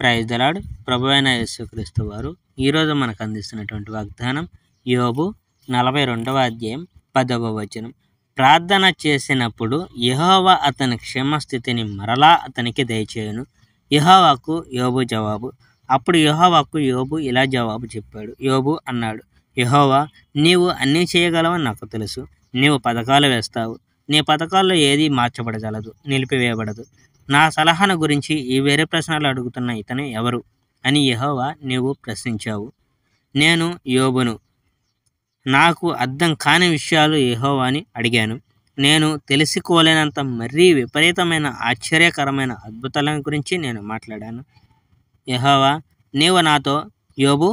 praise the Lord ప్రభు అయిన యేసుక్రీస్తు వారు ఈరోజు మనకు అందిస్తున్నటువంటి వాగ్దానం యోబు నలభై రెండవ అధ్యాయం పదవ వచనం ప్రార్థన చేసినప్పుడు యహోవ అతని క్షేమస్థితిని మరలా అతనికి దయచేయను యహోవాకు యోబు జవాబు అప్పుడు యహోవాకు యోబు ఇలా జవాబు చెప్పాడు యోబు అన్నాడు యహోవా నీవు అన్నీ చేయగలవని నాకు తెలుసు నీవు పథకాలు వేస్తావు నీ పథకాల్లో ఏది మార్చబడగలదు నిలిపివేయబడదు నా సలహాను గురించి ఈ వేరే ప్రశ్నలు అడుగుతున్న ఇతను ఎవరు అని యహోవా నీవు ప్రశ్నించావు నేను యోబును నాకు అర్థం కాని విషయాలు యహోవాని అడిగాను నేను తెలుసుకోలేనంత మరీ విపరీతమైన ఆశ్చర్యకరమైన అద్భుతాల గురించి నేను మాట్లాడాను యహోవా నీవు నాతో యోబు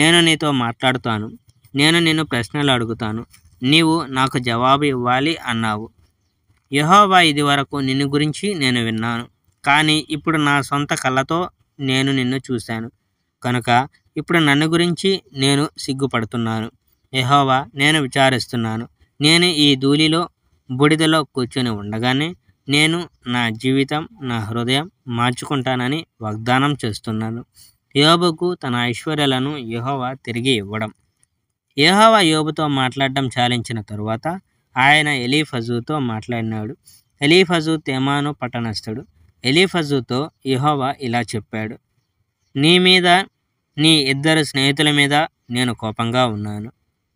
నేను నీతో మాట్లాడుతాను నేను నిన్ను ప్రశ్నలు అడుగుతాను నీవు నాకు జవాబు ఇవ్వాలి అన్నావు యహోవా ఇది వరకు నిన్ను గురించి నేను విన్నాను కానీ ఇప్పుడు నా సొంత కళ్ళతో నేను నిన్ను చూశాను కనుక ఇప్పుడు నన్ను గురించి నేను సిగ్గుపడుతున్నాను యహోవా నేను విచారిస్తున్నాను నేను ఈ ధూళిలో బుడిదలో కూర్చొని ఉండగానే నేను నా జీవితం నా హృదయం మార్చుకుంటానని వాగ్దానం చేస్తున్నాను యోబుకు తన ఐశ్వర్యాలను యహోవా తిరిగి ఇవ్వడం యహోవా యోబుతో మాట్లాడడం చాలించిన తరువాత ఆయన ఎలీఫజుతో మాట్లాడినాడు ఎలీఫజు తేమాను పట్టణస్థుడు ఎలీఫజుతో యహోవా ఇలా చెప్పాడు నీ మీద నీ ఇద్దరు స్నేహితుల మీద నేను కోపంగా ఉన్నాను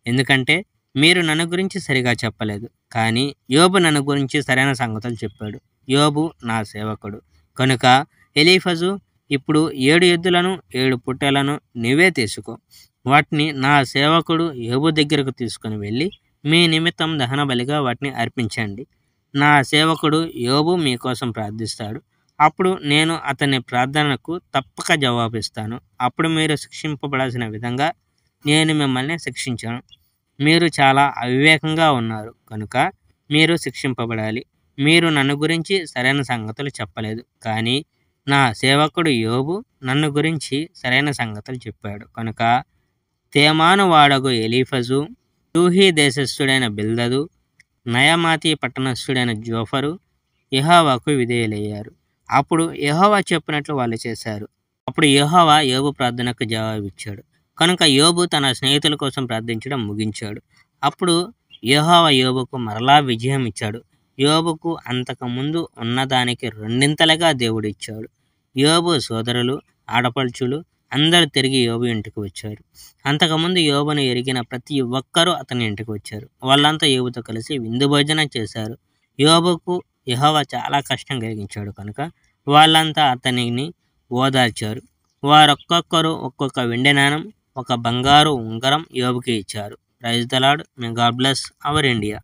ఎందుకంటే మీరు నన్ను గురించి సరిగా చెప్పలేదు కానీ యోబు నన్ను గురించి సరైన సంగతులు చెప్పాడు యోబు నా సేవకుడు కనుక ఎలీఫజు ఇప్పుడు ఏడు ఎద్దులను ఏడు పుట్టెలను నువ్వే తీసుకో వాటిని నా సేవకుడు యోబు దగ్గరకు తీసుకుని వెళ్ళి మీ నిమిత్తం దహన బలిగా వాటిని అర్పించండి నా సేవకుడు యోబు మీకోసం ప్రార్థిస్తాడు అప్పుడు నేను అతని ప్రార్థనకు తప్పక జవాబిస్తాను అప్పుడు మీరు శిక్షింపబడాల్సిన విధంగా నేను మిమ్మల్ని శిక్షించాను మీరు చాలా అవివేకంగా ఉన్నారు కనుక మీరు శిక్షింపబడాలి మీరు నన్ను గురించి సరైన సంగతులు చెప్పలేదు కానీ నా సేవకుడు యోబు నన్ను గురించి సరైన సంగతులు చెప్పాడు కనుక తేమాను వాడగు ఎలీఫజు షూహీ దేశస్థుడైన బిల్దదు నయమాతి పట్టణస్థుడైన జోఫరు యహోవాకు విధేయులయ్యారు అప్పుడు యహోవా చెప్పినట్లు వాళ్ళు చేశారు అప్పుడు యహోవా యోబు ప్రార్థనకు జవాబిచ్చాడు కనుక యోబు తన స్నేహితుల కోసం ప్రార్థించడం ముగించాడు అప్పుడు యహోవా యోబుకు మరలా విజయం ఇచ్చాడు యోబుకు అంతకుముందు ఉన్నదానికి రెండింతలుగా దేవుడిచ్చాడు యోబు సోదరులు ఆడపడుచులు అందరు తిరిగి యోబు ఇంటికి వచ్చారు అంతకుముందు యోబును ఎరిగిన ప్రతి ఒక్కరూ అతని ఇంటికి వచ్చారు వాళ్ళంతా యోబుతో కలిసి విందు భోజనం చేశారు యోబుకు యహోవ చాలా కష్టం కలిగించాడు కనుక వాళ్ళంతా అతనిని ఓదార్చారు వారొక్కొక్కరు ఒక్కొక్క వెండినాణం ఒక బంగారు ఉంగరం యోబుకి ఇచ్చారు ప్రైజ్ దలాడ్ may God bless our India